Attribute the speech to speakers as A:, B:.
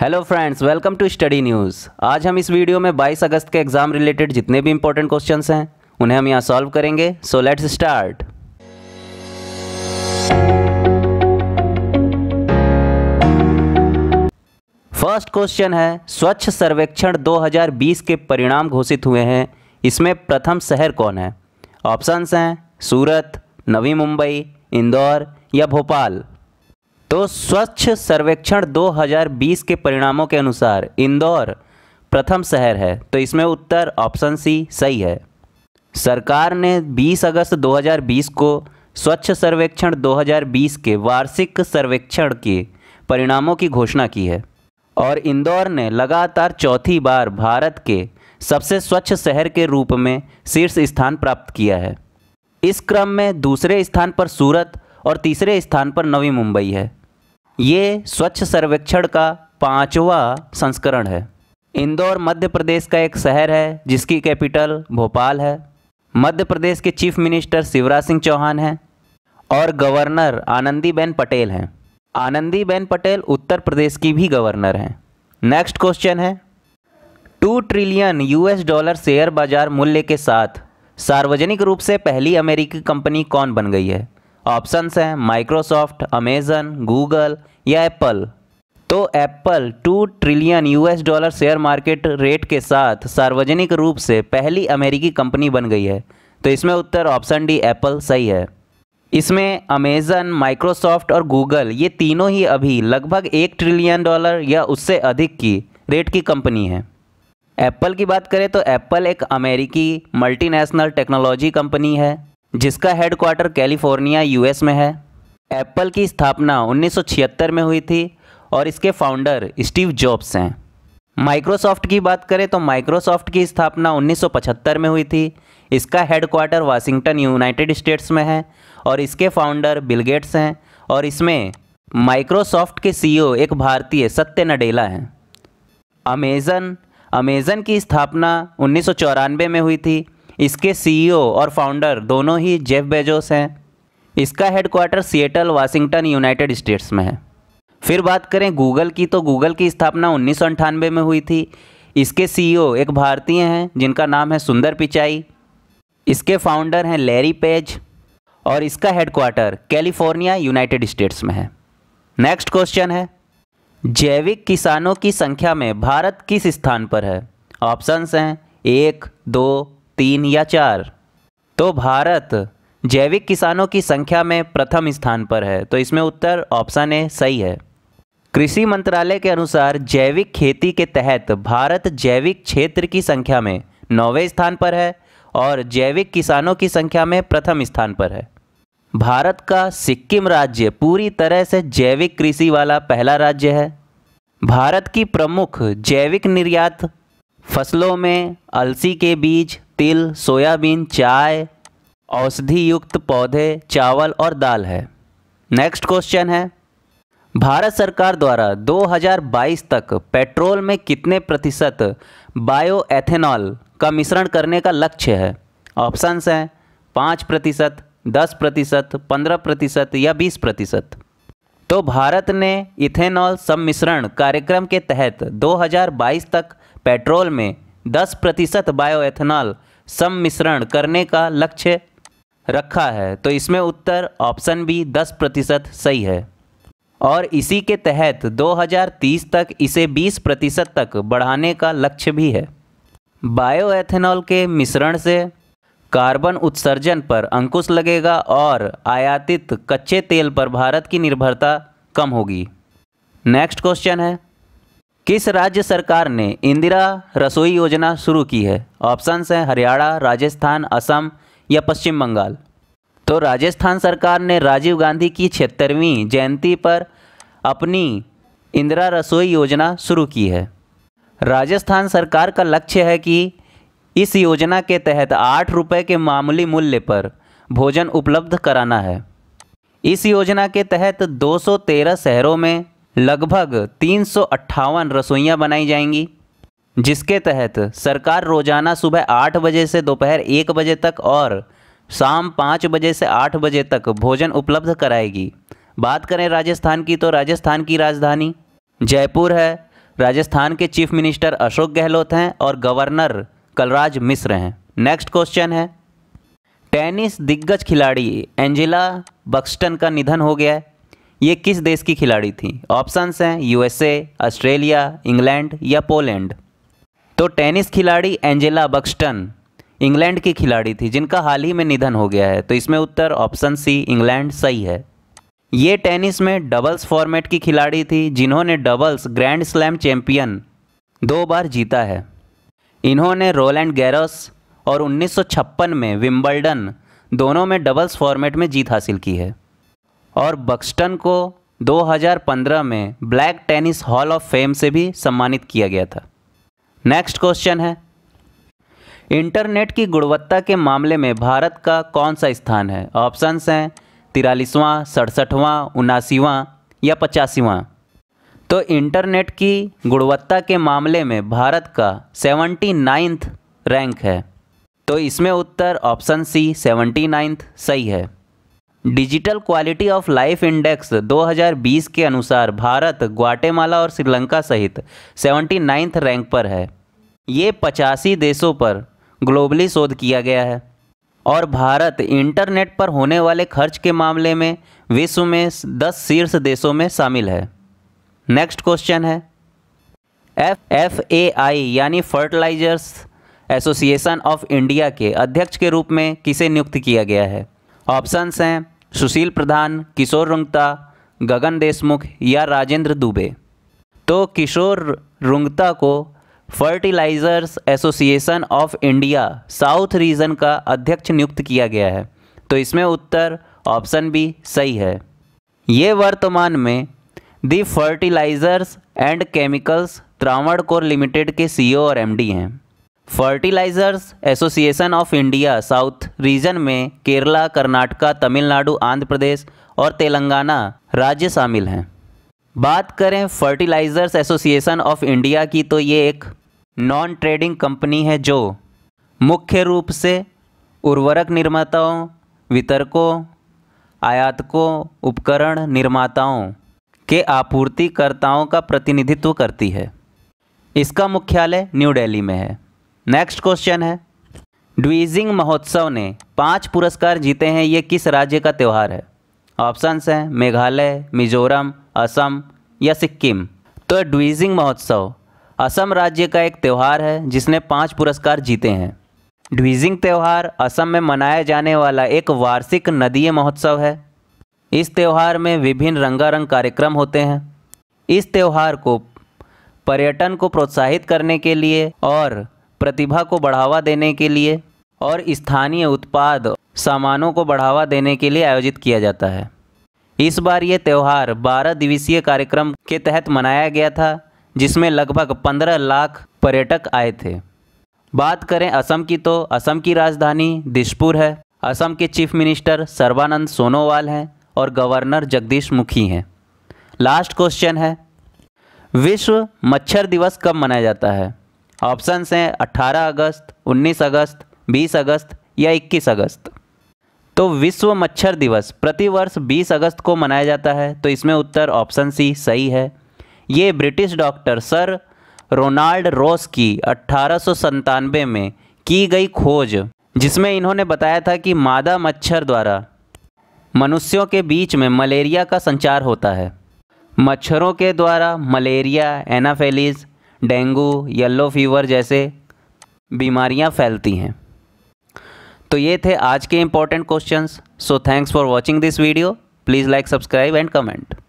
A: hello friends welcome to study news आज हम इस वीडियो में 22 अगस्त के एग्ज़ाम रिलेटेड जितने भी इंपॉर्टेंट क्वेश्चंस हैं उन्हें हम यहाँ सॉल्व करेंगे so let's start first question है स्वच्छ सर्वेक्षण 2020 के परिणाम घोषित हुए हैं इसमें प्रथम शहर कौन है ऑप्शंस हैं सूरत नवी मुंबई इंदौर या भोपाल तो स्वच्छ सर्वेक्षण 2020 के परिणामों के अनुसार इंदौर प्रथम शहर है तो इसमें उत्तर ऑप्शन सी सही है सरकार ने 20 अगस्त 2020 को स्वच्छ सर्वेक्षण 2020 के वार्षिक सर्वेक्षण के परिणामों की घोषणा की है और इंदौर ने लगातार चौथी बार भारत के सबसे स्वच्छ शहर के रूप में शीर्ष स्थान प्राप्त किया है इस क्रम में दूसरे स्थान पर सूरत और तीसरे स्थान पर नवी मुंबई है ये स्वच्छ सर्वेक्षण का पांचवा संस्करण है इंदौर मध्य प्रदेश का एक शहर है जिसकी कैपिटल भोपाल है मध्य प्रदेश के चीफ मिनिस्टर शिवराज सिंह चौहान हैं और गवर्नर आनंदीबेन पटेल हैं आनंदीबेन पटेल उत्तर प्रदेश की भी गवर्नर हैं नेक्स्ट क्वेश्चन है टू ट्रिलियन यूएस डॉलर शेयर बाजार मूल्य के साथ सार्वजनिक रूप से पहली अमेरिकी कंपनी कौन बन गई है ऑप्शंस हैं माइक्रोसॉफ्ट अमेजन गूगल या एप्पल तो Apple two trillion US dollar share market rate के साथ सार्वजनिक रूप से पहली अमेरिकी कंपनी बन गई है तो इसमें उत्तर ऑप्शन डी एप्पल सही है इसमें अमेज़न माइक्रोसॉफ्ट और गूगल ये तीनों ही अभी लगभग एक ट्रिलियन डॉलर या उससे अधिक की रेट की कंपनी है एप्पल की बात करें तो एप्पल एक अमेरिकी मल्टीनेशनल टेक्नोलॉजी कंपनी है जिसका हेडक्वार्टर कैलिफोर्निया यूएस में है एप्पल की स्थापना 1976 में हुई थी और इसके फाउंडर स्टीव जॉब्स हैं माइक्रोसॉफ्ट की बात करें तो माइक्रोसॉफ्ट की स्थापना 1975 में हुई थी इसका हेडक्वार्टर वाशिंगटन यूनाइटेड स्टेट्स में है और इसके फाउंडर बिल गेट्स हैं और इसमें माइक्रोसॉफ्ट के सीईओ e एक भारतीय सत्य नडेला हैं अमेज़न अमेज़न की स्थापना उन्नीस में हुई थी इसके सीईओ e और फाउंडर दोनों ही जेफ बेजोस हैं इसका headquarter Seattle Washington United States में है फिर बात करें गूगल की तो गूगल की स्थापना उन्नीस में हुई थी इसके सीईओ e एक भारतीय हैं जिनका नाम है सुंदर पिचाई इसके फाउंडर हैं लैरी पेज और इसका हेडक्वार्टर कैलिफोर्निया यूनाइटेड स्टेट्स में है नेक्स्ट क्वेश्चन है जैविक किसानों की संख्या में भारत किस स्थान पर है ऑप्शंस हैं एक दो तीन या चार तो भारत जैविक किसानों की संख्या में प्रथम स्थान पर है तो इसमें उत्तर ऑप्शन ए सही है कृषि मंत्रालय के अनुसार जैविक खेती के तहत भारत जैविक क्षेत्र की संख्या में नौवें स्थान पर है और जैविक किसानों की संख्या में प्रथम स्थान पर है भारत का सिक्किम राज्य पूरी तरह से जैविक कृषि वाला पहला राज्य है भारत की प्रमुख जैविक निर्यात फसलों में अलसी के बीज तिल सोयाबीन चाय औषधि युक्त पौधे चावल और दाल है नेक्स्ट क्वेश्चन है भारत सरकार द्वारा 2022 तक पेट्रोल में कितने प्रतिशत बायो एथेनॉल का मिश्रण करने का लक्ष्य है ऑप्शंस हैं पाँच प्रतिशत दस प्रतिशत पंद्रह प्रतिशत या बीस प्रतिशत तो भारत ने इथेनॉल सम्मिश्रण कार्यक्रम के तहत 2022 तक पेट्रोल में 10 प्रतिशत बायो एथेनॉल सम्मिश्रण करने का लक्ष्य रखा है तो इसमें उत्तर ऑप्शन बी 10 प्रतिशत सही है और इसी के तहत 2030 तक इसे 20 प्रतिशत तक बढ़ाने का लक्ष्य भी है बायोएथेनॉल के मिश्रण से कार्बन उत्सर्जन पर अंकुश लगेगा और आयातित कच्चे तेल पर भारत की निर्भरता कम होगी नेक्स्ट क्वेश्चन है किस राज्य सरकार ने इंदिरा रसोई योजना शुरू की है ऑप्शन हैं हरियाणा राजस्थान असम या पश्चिम बंगाल तो राजस्थान सरकार ने राजीव गांधी की छिहत्तरवीं जयंती पर अपनी इंदिरा रसोई योजना शुरू की है राजस्थान सरकार का लक्ष्य है कि इस योजना के तहत आठ रुपये के मामूली मूल्य पर भोजन उपलब्ध कराना है इस योजना के तहत 213 शहरों में लगभग तीन रसोइयाँ बनाई जाएंगी जिसके तहत सरकार रोजाना सुबह आठ बजे से दोपहर एक बजे तक और शाम पाँच बजे से आठ बजे तक भोजन उपलब्ध कराएगी बात करें राजस्थान की तो राजस्थान की राजधानी जयपुर है राजस्थान के चीफ मिनिस्टर अशोक गहलोत हैं और गवर्नर कलराज मिश्र हैं नेक्स्ट क्वेश्चन है टेनिस दिग्गज खिलाड़ी एंजिला बक्सटन का निधन हो गया है ये किस देश की खिलाड़ी थी ऑप्शंस हैं यूएसए ऑस्ट्रेलिया इंग्लैंड या पोलैंड तो टेनिस खिलाड़ी एंजेला बक्सटन इंग्लैंड की खिलाड़ी थी जिनका हाल ही में निधन हो गया है तो इसमें उत्तर ऑप्शन सी इंग्लैंड सही है ये टेनिस में डबल्स फॉर्मेट की खिलाड़ी थी जिन्होंने डबल्स ग्रैंड स्लैम चैंपियन दो बार जीता है इन्होंने रोलैंड गैरस और 1956 में विम्बल्डन दोनों में डबल्स फॉर्मेट में जीत हासिल की है और बक्सटन को 2015 में black tennis hall of fame से भी सम्मानित किया गया था नेक्स्ट क्वेश्चन है इंटरनेट की गुणवत्ता के मामले में भारत का कौन सा स्थान है ऑप्शंस हैं तिरालीसवां सड़सठवां उनासीवां या पचासीवां तो इंटरनेट की गुणवत्ता के मामले में भारत का सेवेंटी नाइन्थ रैंक है तो इसमें उत्तर ऑप्शन सी सेवेंटी नाइन्थ सही है digital quality of life index 2020 के अनुसार भारत ग्वाटेमाला और श्रीलंका सहित सेवेंटी नाइन्थ रैंक पर है ये पचासी देशों पर ग्लोबली शोध किया गया है और भारत इंटरनेट पर होने वाले खर्च के मामले में विश्व में दस शीर्ष देशों में शामिल है नेक्स्ट क्वेश्चन है एफ एफ ए आई यानी फर्टिलाइजर्स एसोसिएशन ऑफ इंडिया के अध्यक्ष के रूप में किसे नियुक्त किया गया है ऑप्शंस हैं सुशील प्रधान किशोर रुंगता गगन देशमुख या राजेंद्र दुबे तो किशोर रुंगता को fertilizers association of India south region का अध्यक्ष नियुक्त किया गया है तो इसमें उत्तर ऑप्शन बी सही है ये वर्तमान में the fertilizers and chemicals Travancore limited के सीईओ और एमडी हैं fertilizers association of India south region में केरला कर्नाटका तमिलनाडु आंध्र प्रदेश और तेलंगाना राज्य शामिल हैं बात करें फर्टिलाइजर्स एसोसिएशन ऑफ इंडिया की तो ये एक नॉन ट्रेडिंग कंपनी है जो मुख्य रूप से उर्वरक निर्माताओं वितरकों आयातकों उपकरण निर्माताओं के आपूर्तिकर्ताओं का प्रतिनिधित्व करती है इसका मुख्यालय न्यू दिल्ली में है नेक्स्ट क्वेश्चन है ड्वीजिंग महोत्सव ने पांच पुरस्कार जीते हैं ये किस राज्य का त्यौहार है ऑप्शंस हैं मेघालय मिजोरम असम या सिक्किम तो ड्विजिंग महोत्सव असम राज्य का एक त्यौहार है जिसने पांच पुरस्कार जीते हैं ड्वीजिंग त्यौहार असम में मनाया जाने वाला एक वार्षिक नदीय महोत्सव है इस त्यौहार में विभिन्न रंगारंग कार्यक्रम होते हैं इस त्यौहार को पर्यटन को प्रोत्साहित करने के लिए और प्रतिभा को बढ़ावा देने के लिए और स्थानीय उत्पाद सामानों को बढ़ावा देने के लिए आयोजित किया जाता है इस बार ये त्यौहार 12 दिवसीय कार्यक्रम के तहत मनाया गया था जिसमें लगभग 15 लाख पर्यटक आए थे बात करें असम की तो असम की राजधानी दिशपुर है असम के चीफ मिनिस्टर सर्बानंद सोनोवाल हैं और गवर्नर जगदीश मुखी हैं लास्ट क्वेश्चन है विश्व मच्छर दिवस कब मनाया जाता है ऑप्शन हैं 18 अगस्त 19 अगस्त 20 अगस्त या 21 अगस्त तो विश्व मच्छर दिवस प्रतिवर्ष 20 अगस्त को मनाया जाता है तो इसमें उत्तर ऑप्शन सी सही है ये British doctor sir Ronald Ross की अट्ठारह में की गई खोज जिसमें इन्होंने बताया था कि मादा मच्छर द्वारा मनुष्यों के बीच में मलेरिया का संचार होता है मच्छरों के द्वारा malaria Anopheles dengue yellow fever जैसे बीमारियां फैलती हैं तो ये थे आज के important questions so thanks for watching this video please like subscribe and comment